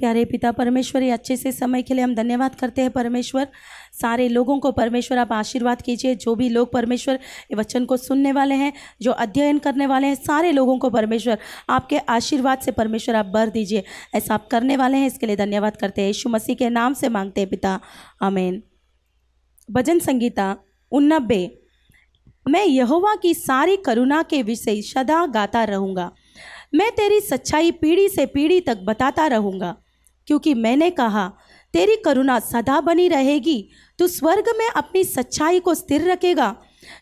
प्यारे पिता परमेश्वर ये अच्छे से समय के लिए हम धन्यवाद करते हैं परमेश्वर सारे लोगों को परमेश्वर आप आशीर्वाद कीजिए जो भी लोग परमेश्वर वचन को सुनने वाले हैं जो अध्ययन करने वाले हैं सारे लोगों को परमेश्वर आपके आशीर्वाद से परमेश्वर आप भर दीजिए ऐसा आप करने वाले हैं इसके लिए धन्यवाद करते हैं यशु मसीह के नाम से मांगते हैं पिता अमेन भजन संगीता उन्नबे मैं यहोवा की सारी करुणा के विषय सदा गाता रहूँगा मैं तेरी सच्चाई पीढ़ी से पीढ़ी तक बताता रहूँगा क्योंकि मैंने कहा तेरी करुणा सदा बनी रहेगी तू स्वर्ग में अपनी सच्चाई को स्थिर रखेगा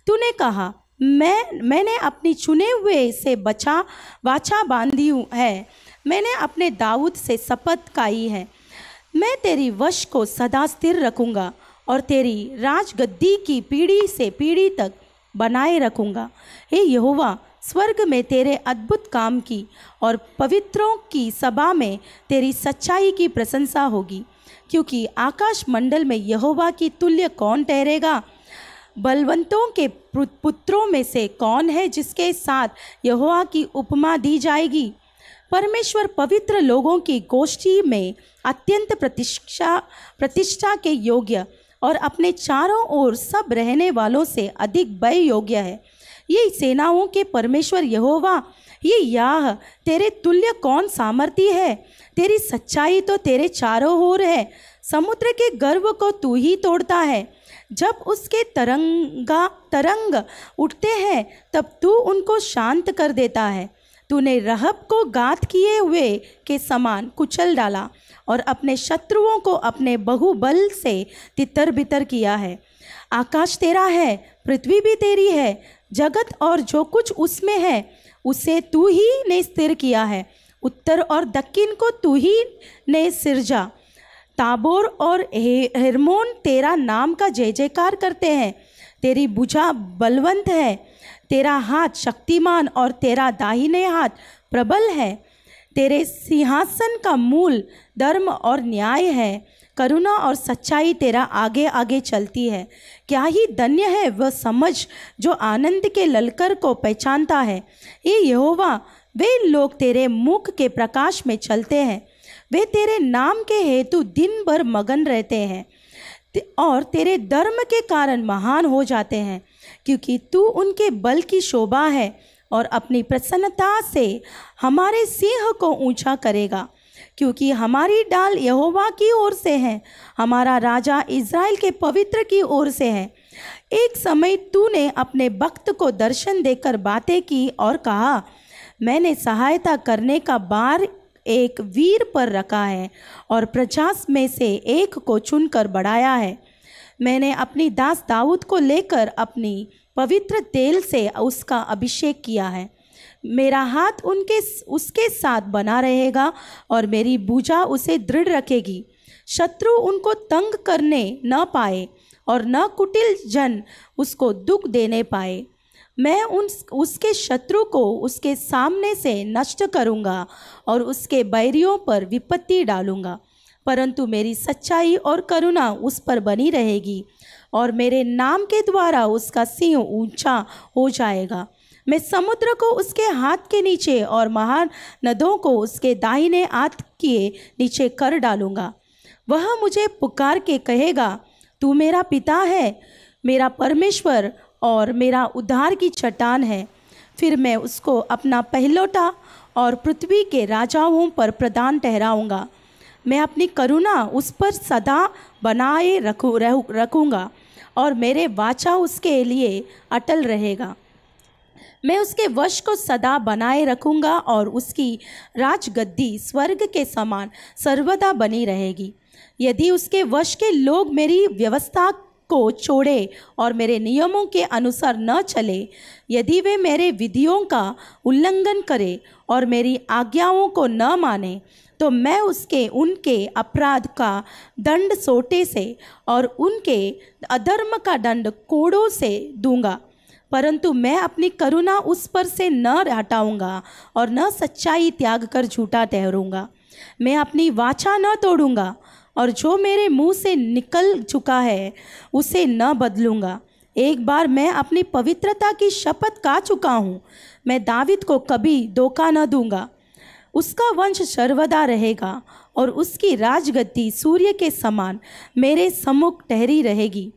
तूने कहा मैं मैंने अपनी चुने हुए से बचा वाचा बांधी है मैंने अपने दाऊद से शपथ खाई है मैं तेरी वश को सदा स्थिर रखूँगा और तेरी राजगद्दी की पीढ़ी से पीढ़ी तक बनाए रखूँगा हे यहोवा स्वर्ग में तेरे अद्भुत काम की और पवित्रों की सभा में तेरी सच्चाई की प्रशंसा होगी क्योंकि आकाश मंडल में यहोवा की तुल्य कौन ठहरेगा बलवंतों के पुत्रों में से कौन है जिसके साथ यहोवा की उपमा दी जाएगी परमेश्वर पवित्र लोगों की गोष्ठी में अत्यंत प्रतिष्ठा प्रतिष्ठा के योग्य और अपने चारों ओर सब रहने वालों से अधिक भय योग्य है ये सेनाओं के परमेश्वर यहोवा ये याह तेरे तुल्य कौन सामर्थी है तेरी सच्चाई तो तेरे चारों ओर है समुद्र के गर्व को तू ही तोड़ता है जब उसके तरंगा तरंग उठते हैं तब तू उनको शांत कर देता है तूने रहब को गात किए हुए के समान कुचल डाला और अपने शत्रुओं को अपने बहुबल से तितर बितर किया है आकाश तेरा है पृथ्वी भी तेरी है जगत और जो कुछ उसमें है उसे तू ही ने स्थिर किया है उत्तर और दक्षिण को तू ही ने सिरजा ताबोर और हेरमोन तेरा नाम का जय जयकार करते हैं तेरी भुजा बलवंत है तेरा हाथ शक्तिमान और तेरा दाहिने हाथ प्रबल है तेरे सिंहासन का मूल धर्म और न्याय है करुणा और सच्चाई तेरा आगे आगे चलती है क्या ही धन्य है वह समझ जो आनंद के ललकर को पहचानता है ये यहोवा वे लोग तेरे मुख के प्रकाश में चलते हैं वे तेरे नाम के हेतु दिन भर मगन रहते हैं और तेरे धर्म के कारण महान हो जाते हैं क्योंकि तू उनके बल की शोभा है और अपनी प्रसन्नता से हमारे सिंह को ऊंचा करेगा क्योंकि हमारी डाल यहोवा की ओर से है हमारा राजा इज़राइल के पवित्र की ओर से है एक समय तूने अपने भक्त को दर्शन देकर बातें की और कहा मैंने सहायता करने का बार एक वीर पर रखा है और प्रचास में से एक को चुनकर बढ़ाया है मैंने अपनी दास दाऊद को लेकर अपनी पवित्र तेल से उसका अभिषेक किया है मेरा हाथ उनके उसके साथ बना रहेगा और मेरी भुजा उसे दृढ़ रखेगी शत्रु उनको तंग करने न पाए और न कुटिल जन उसको दुख देने पाए मैं उन उसके शत्रु को उसके सामने से नष्ट करूंगा और उसके बैरियों पर विपत्ति डालूंगा परंतु मेरी सच्चाई और करुणा उस पर बनी रहेगी और मेरे नाम के द्वारा उसका सिंह ऊंचा हो जाएगा मैं समुद्र को उसके हाथ के नीचे और महान नदों को उसके दाहिने हाथ के नीचे कर डालूंगा वह मुझे पुकार के कहेगा तू मेरा पिता है मेरा परमेश्वर और मेरा उद्धार की चट्टान है फिर मैं उसको अपना पहलौटा और पृथ्वी के राजाओं पर प्रदान ठहराऊँगा मैं अपनी करुणा उस पर सदा बनाए रखू रह, रखूँगा और मेरे वाचा उसके लिए अटल रहेगा मैं उसके वश को सदा बनाए रखूँगा और उसकी राजगद्दी स्वर्ग के समान सर्वदा बनी रहेगी यदि उसके वश के लोग मेरी व्यवस्था को छोड़े और मेरे नियमों के अनुसार न चले यदि वे मेरे विधियों का उल्लंघन करें और मेरी आज्ञाओं को न माने तो मैं उसके उनके अपराध का दंड सोटे से और उनके अधर्म का दंड कोड़ों से दूंगा परंतु मैं अपनी करुणा उस पर से न हटाऊंगा और न सच्चाई त्याग कर झूठा ठहरूंगा मैं अपनी वाचा न तोड़ूंगा और जो मेरे मुंह से निकल चुका है उसे न बदलूंगा एक बार मैं अपनी पवित्रता की शपथ का चुका हूँ मैं दाविद को कभी धोखा न दूंगा उसका वंश सर्वदा रहेगा और उसकी राजगति सूर्य के समान मेरे सम्मुख ठहरी रहेगी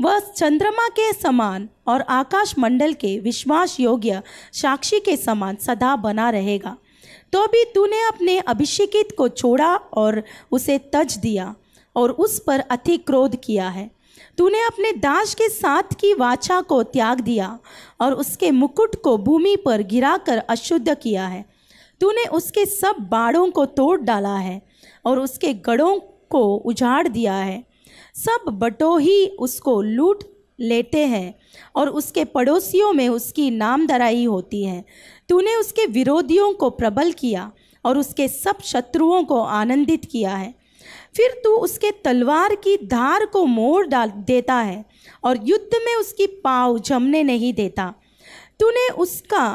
वह चंद्रमा के समान और आकाश मंडल के विश्वास योग्य साक्षी के समान सदा बना रहेगा तो भी तूने अपने अभिषेकित को छोड़ा और उसे तज दिया और उस पर अति क्रोध किया है तूने अपने दास के साथ की वाचा को त्याग दिया और उसके मुकुट को भूमि पर गिराकर अशुद्ध किया है तूने उसके सब बाड़ों को तोड़ डाला है और उसके गड़ों को उजाड़ दिया है सब बटोही उसको लूट लेते हैं और उसके पड़ोसियों में उसकी नामदराई होती है तूने उसके विरोधियों को प्रबल किया और उसके सब शत्रुओं को आनंदित किया है फिर तू उसके तलवार की धार को मोड़ डाल देता है और युद्ध में उसकी पाँव जमने नहीं देता तूने उसका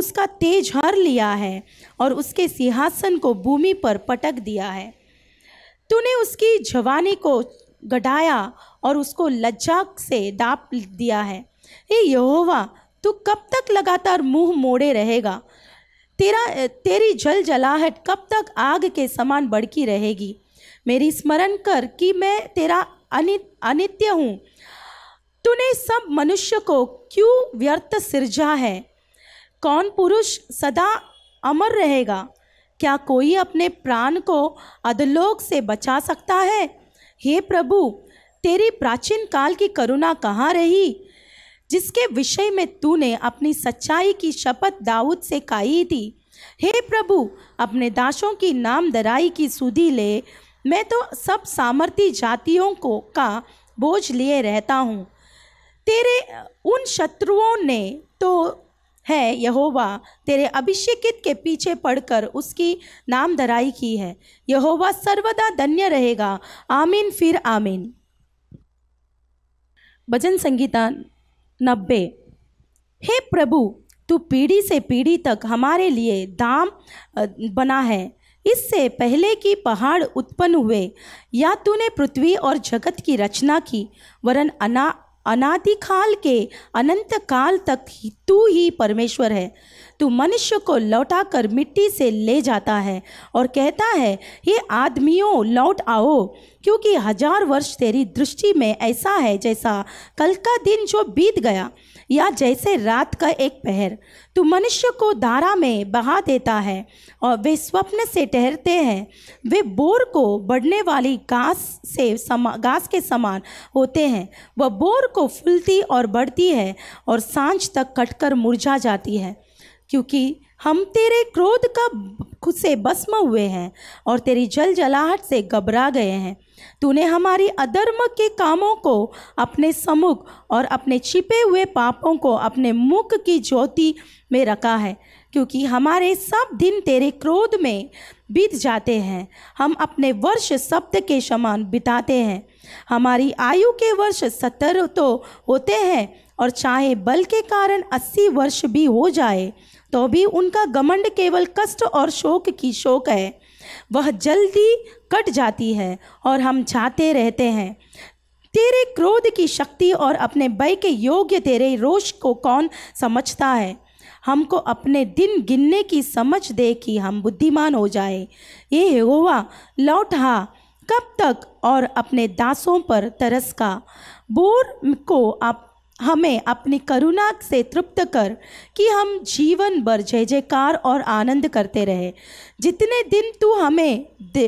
उसका तेज हर लिया है और उसके सिंहासन को भूमि पर पटक दिया है तूने उसकी जवानी को गढ़ाया और उसको लज्जा से डाप दिया है हे यहोवा तू कब तक लगातार मुंह मोड़े रहेगा तेरा तेरी जल जलाहट कब तक आग के समान बढ़की रहेगी मेरी स्मरण कर कि मैं तेरा अनि अनित्य हूँ तूने सब मनुष्य को क्यों व्यर्थ सिरजा है कौन पुरुष सदा अमर रहेगा क्या कोई अपने प्राण को अधलोक से बचा सकता है हे प्रभु तेरी प्राचीन काल की करुणा कहाँ रही जिसके विषय में तूने अपनी सच्चाई की शपथ दाऊद से खाई थी हे प्रभु अपने दासों की नाम दराई की सुधी ले मैं तो सब सामर्थी जातियों को का बोझ लिए रहता हूँ तेरे उन शत्रुओं ने तो है यहोवा तेरे अभिषेकित के पीछे पढ़कर उसकी नाम दराई की है यहोवा सर्वदा धन्य रहेगा आमीन फिर आमीन भजन संगीता नब्बे हे प्रभु तू पीढ़ी से पीढ़ी तक हमारे लिए दाम बना है इससे पहले कि पहाड़ उत्पन्न हुए या तूने पृथ्वी और जगत की रचना की वरन अना अनादिकाल के अनंत काल तक ही तू ही परमेश्वर है तू मनुष्य को लौटा कर मिट्टी से ले जाता है और कहता है ये आदमियों लौट आओ क्योंकि हजार वर्ष तेरी दृष्टि में ऐसा है जैसा कल का दिन जो बीत गया या जैसे रात का एक पहर तू तो मनुष्य को धारा में बहा देता है और वे स्वप्न से ठहरते हैं वे बोर को बढ़ने वाली घास से समा घास के समान होते हैं वह बोर को फूलती और बढ़ती है और सांझ तक कटकर मुरझा जाती है क्योंकि हम तेरे क्रोध का खुद से भस्म हुए हैं और तेरी जल जलाहट से घबरा गए हैं तूने हमारी अधर्म के कामों को अपने सम्मुख और अपने छिपे हुए पापों को अपने मुख की ज्योति में रखा है क्योंकि हमारे सब दिन तेरे क्रोध में बीत जाते हैं हम अपने वर्ष शब्द के समान बिताते हैं हमारी आयु के वर्ष सत्तर तो होते हैं और चाहे बल के कारण अस्सी वर्ष भी हो जाए तो भी उनका घमंड केवल कष्ट और शोक की शोक है वह जल्दी कट जाती है और हम जाते रहते हैं तेरे क्रोध की शक्ति और अपने भय के योग्य तेरे रोष को कौन समझता है हमको अपने दिन गिनने की समझ दे कि हम बुद्धिमान हो जाए ये यहोवा लौट हा कब तक और अपने दासों पर तरस का बोर को आप हमें अपनी करुणा से तृप्त कर कि हम जीवन भर जय जयकार और आनंद करते रहे जितने दिन तू हमें दे,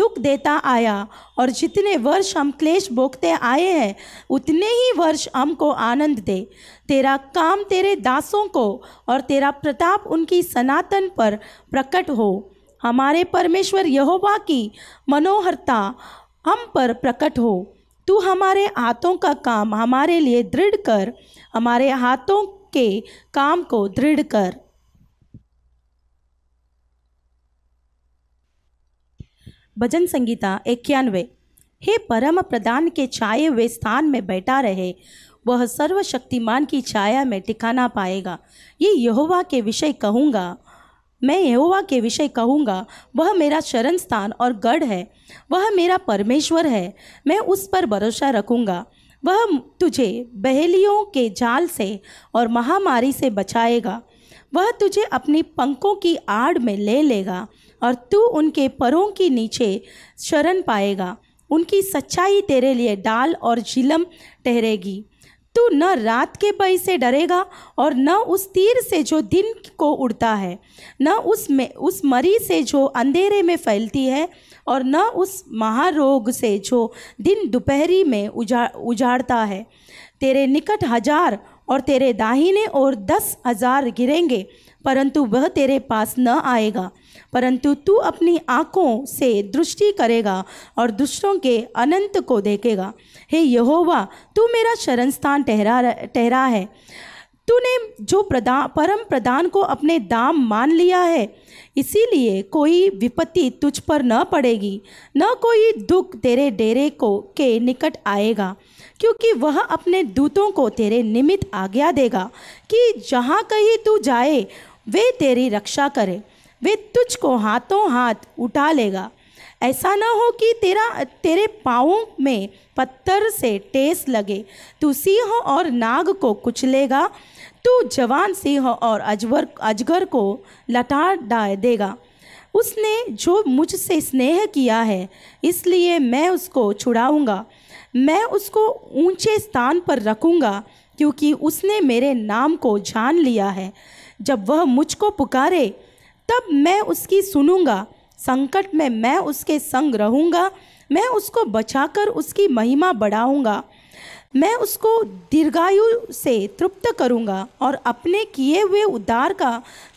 दुख देता आया और जितने वर्ष हम क्लेश भोगते आए हैं उतने ही वर्ष हमको आनंद दे तेरा काम तेरे दासों को और तेरा प्रताप उनकी सनातन पर प्रकट हो हमारे परमेश्वर यहोवा की मनोहरता हम पर प्रकट हो तू हमारे हाथों का काम हमारे लिए दृढ़ कर हमारे हाथों के काम को दृढ़ कर भजन संगीता इक्यानवे हे परम प्रधान के छाए हुए स्थान में बैठा रहे वह सर्वशक्तिमान की छाया में ठिकाना पाएगा ये यहोवा के विषय कहूँगा मैं यहोवा के विषय कहूँगा वह मेरा शरण स्थान और गढ़ है वह मेरा परमेश्वर है मैं उस पर भरोसा रखूँगा वह तुझे बहेलियों के जाल से और महामारी से बचाएगा वह तुझे अपनी पंखों की आड़ में ले लेगा और तू उनके परों के नीचे शरण पाएगा उनकी सच्चाई तेरे लिए डाल और झिलम ठहरेगी तू न रात के भय से डरेगा और न उस तीर से जो दिन को उड़ता है न उस में उस मरी से जो अंधेरे में फैलती है और न उस महारोग से जो दिन दोपहरी में उजा उजाड़ता है तेरे निकट हजार और तेरे दाहिने और दस हजार गिरेंगे परंतु वह तेरे पास न आएगा परंतु तू अपनी आँखों से दृष्टि करेगा और दुष्टों के अनंत को देखेगा हे यहोवा तू मेरा शरण स्थान ठहरा ठहरा है तूने जो प्रदान परम प्रदान को अपने दाम मान लिया है इसीलिए कोई विपत्ति तुझ पर न पड़ेगी न कोई दुख तेरे डेरे को के निकट आएगा क्योंकि वह अपने दूतों को तेरे निमित्त आज्ञा देगा कि जहाँ कहीं तू जाए वे तेरी रक्षा करें वे तुझको हाथों हाथ उठा लेगा ऐसा ना हो कि तेरा तेरे पाँव में पत्थर से टेस लगे तू सिंह और नाग को कुचलेगा तू जवान सिंह और अजवर अजगर को लटा डाल देगा उसने जो मुझसे स्नेह किया है इसलिए मैं उसको छुड़ाऊँगा मैं उसको ऊंचे स्थान पर रखूँगा क्योंकि उसने मेरे नाम को जान लिया है जब वह मुझको पुकारे तब मैं उसकी सुनूंगा संकट में मैं उसके संग रहूंगा मैं उसको बचाकर उसकी महिमा बढ़ाऊंगा मैं उसको दीर्घायु से तृप्त करूंगा और अपने किए हुए उद्धार का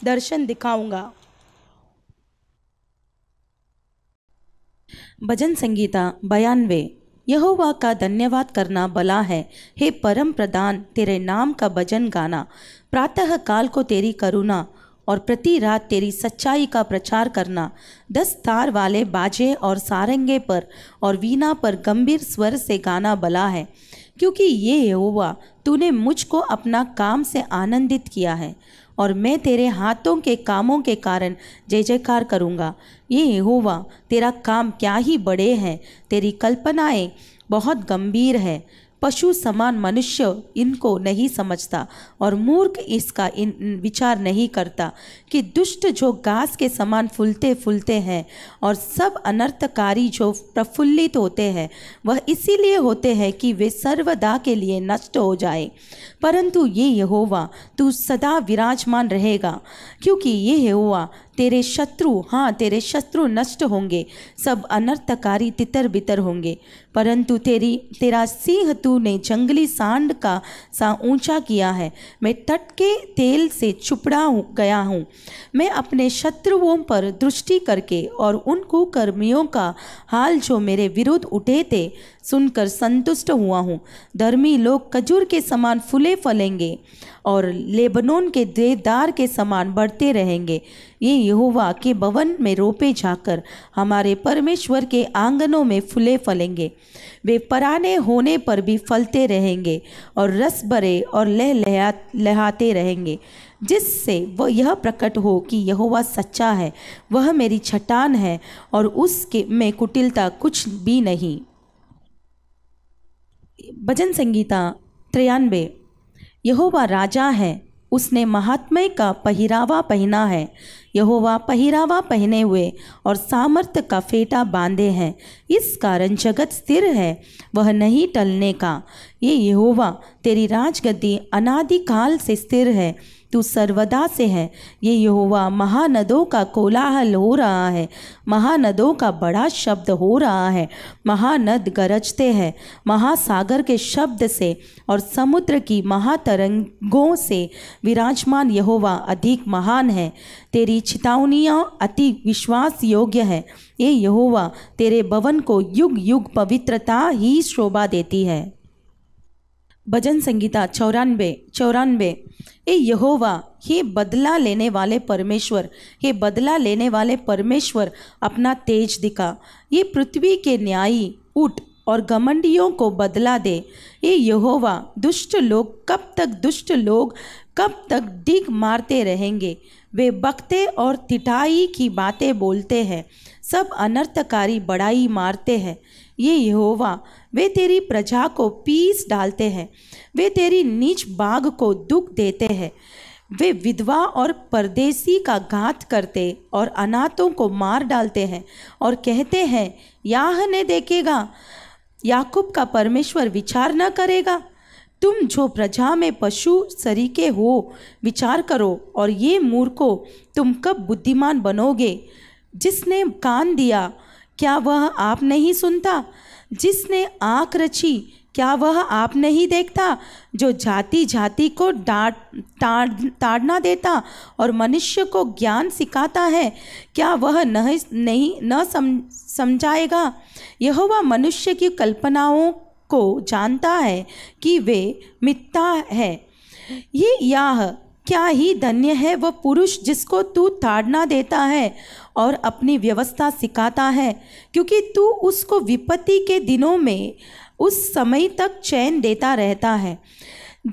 दर्शन दिखाऊंगा भजन संगीता बयानवे यहोवा का धन्यवाद करना भला है हे परम प्रधान तेरे नाम का भजन गाना प्रातः काल को तेरी करुणा और प्रति रात तेरी सच्चाई का प्रचार करना दस तार वाले बाजे और सारंगे पर और वीणा पर गंभीर स्वर से गाना बला है क्योंकि ये यहोवा तूने मुझको अपना काम से आनंदित किया है और मैं तेरे हाथों के कामों के कारण जय जयकार करूँगा ये होवा तेरा काम क्या ही बड़े हैं तेरी कल्पनाएं बहुत गंभीर है पशु समान मनुष्य इनको नहीं समझता और मूर्ख इसका इन विचार नहीं करता कि दुष्ट जो घास के समान फूलते फूलते हैं और सब अनर्थकारी जो प्रफुल्लित होते हैं वह इसीलिए होते हैं कि वे सर्वदा के लिए नष्ट हो जाए परंतु ये यहोवा तू सदा विराजमान रहेगा क्योंकि ये यहोवा तेरे शत्रु हाँ तेरे शत्रु नष्ट होंगे सब अनर्थकारी तितर बितर होंगे परंतु तेरी तेरा सिंह ने जंगली सांड का सा ऊंचा किया है मैं तट के तेल से छुपड़ा गया हूँ मैं अपने शत्रुओं पर दृष्टि करके और उन कुकर्मियों का हाल जो मेरे विरुद्ध उठे थे सुनकर संतुष्ट हुआ हूँ धर्मी लोग खजूर के समान फूले फलेंगे और लेबनोन के देदार के समान बढ़ते रहेंगे ये यहोवा के भवन में रोपे जाकर हमारे परमेश्वर के आंगनों में फूले फलेंगे वे पराने होने पर भी फलते रहेंगे और रस भरे और लह लहाते रहेंगे जिससे वह यह प्रकट हो कि यहोवा सच्चा है वह मेरी छटान है और उसके में कुटिलता कुछ भी नहीं भजन संगीता त्रियानबे यहोवा राजा है उसने महात्मय का पहरावा पहना है यहोवा पहरावा पहने हुए और सामर्थ्य का फेटा बांधे हैं इस कारण जगत स्थिर है वह नहीं टलने का ये यहोवा तेरी राजगद्दी अनादिकाल से स्थिर है तू सर्वदा से है ये यहोवा महानदों का कोलाहल हो रहा है महानदों का बड़ा शब्द हो रहा है महानद गरजते हैं महासागर के शब्द से और समुद्र की महातरंगों से विराजमान यहोवा अधिक महान है तेरी चितावनियाँ अति विश्वास योग्य है ये यहोवा तेरे भवन को युग युग पवित्रता ही शोभा देती है भजन संगीता चौरानबे चौरानवे ए यहोवा हे बदला लेने वाले परमेश्वर हे बदला लेने वाले परमेश्वर अपना तेज दिखा ये पृथ्वी के न्यायी उठ और घमंडियों को बदला दे ये यहोवा दुष्ट लोग कब तक दुष्ट लोग कब तक डिग मारते रहेंगे वे बकते और तिठाई की बातें बोलते हैं सब अनर्थकारी बड़ाई मारते हैं ये यहोवा वे तेरी प्रजा को पीस डालते हैं वे तेरी नीच बाघ को दुख देते हैं वे विधवा और परदेसी का घात करते और अनाथों को मार डालते हैं और कहते हैं याह ने देखेगा याकूब का परमेश्वर विचार न करेगा तुम जो प्रजा में पशु सरीके हो विचार करो और ये मूर्खो तुम कब बुद्धिमान बनोगे जिसने कान दिया क्या वह आप नहीं सुनता जिसने आँख रची क्या वह आप नहीं देखता जो जाति जाति को डांट ताड़ना देता और मनुष्य को ज्ञान सिखाता है क्या वह नहीं नहीं न सम, समझाएगा यह वह मनुष्य की कल्पनाओं को जानता है कि वे मिथ्या है ये यह क्या ही धन्य है वह पुरुष जिसको तू ताड़ना देता है और अपनी व्यवस्था सिखाता है क्योंकि तू उसको विपत्ति के दिनों में उस समय तक चैन देता रहता है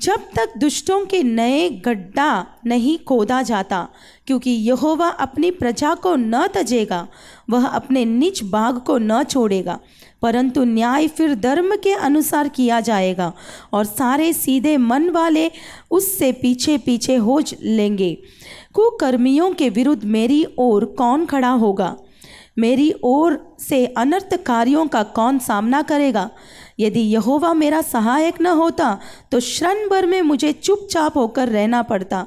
जब तक दुष्टों के नए गड्ढा नहीं खोदा जाता क्योंकि यहोवा अपनी प्रजा को न तजेगा वह अपने निज बाग को न छोड़ेगा परंतु न्याय फिर धर्म के अनुसार किया जाएगा और सारे सीधे मन वाले उससे पीछे पीछे हो लेंगे कुकर्मियों के विरुद्ध मेरी ओर कौन खड़ा होगा मेरी ओर से अनर्थ कार्यों का कौन सामना करेगा यदि यहोवा मेरा सहायक न होता तो क्षण भर में मुझे चुपचाप होकर रहना पड़ता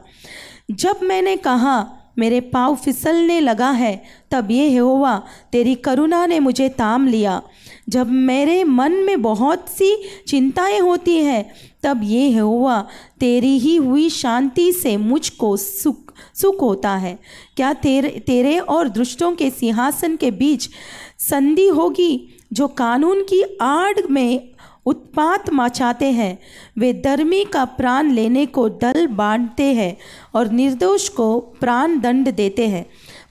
जब मैंने कहा मेरे पाँव फिसलने लगा है तब ये यहोवा तेरी करुणा ने मुझे ताम लिया जब मेरे मन में बहुत सी चिंताएं होती हैं तब ये हुआ तेरी ही हुई शांति से मुझको सुख सुख होता है क्या तेरे तेरे और दुष्टों के सिंहासन के बीच संधि होगी जो कानून की आड़ में उत्पात मचाते हैं वे धर्मी का प्राण लेने को दल बांटते हैं और निर्दोष को प्राण दंड देते हैं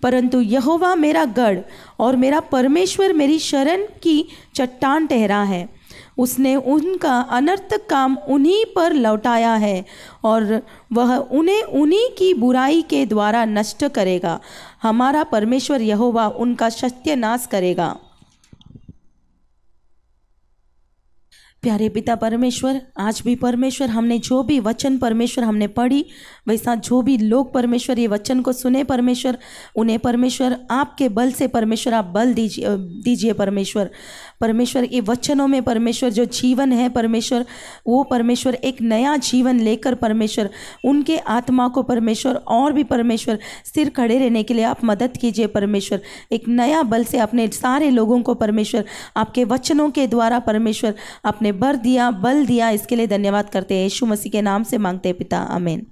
परंतु यहोवा मेरा गढ़ और मेरा परमेश्वर मेरी शरण की चट्टान ठहरा है उसने उनका अनर्थ काम उन्हीं पर लौटाया है और वह उन्हें उन्हीं की बुराई के द्वारा नष्ट करेगा हमारा परमेश्वर यहोवा उनका सत्यनाश करेगा प्यारे पिता परमेश्वर आज भी परमेश्वर हमने जो भी वचन परमेश्वर हमने पढ़ी वैसा जो भी लोग परमेश्वर ये वचन को सुने परमेश्वर उन्हें परमेश्वर आपके बल से परमेश्वर आप बल दीजिए दीजिए परमेश्वर परमेश्वर ये वचनों में परमेश्वर जो जीवन है परमेश्वर वो परमेश्वर एक नया जीवन लेकर परमेश्वर उनके आत्मा को परमेश्वर और भी परमेश्वर सिर खड़े रहने के लिए आप मदद कीजिए परमेश्वर एक नया बल से अपने सारे लोगों को परमेश्वर आपके वचनों के द्वारा परमेश्वर अपने भर दिया बल दिया इसके लिए धन्यवाद करते हैं यीशु मसीह के नाम से मांगते हैं पिता अमेन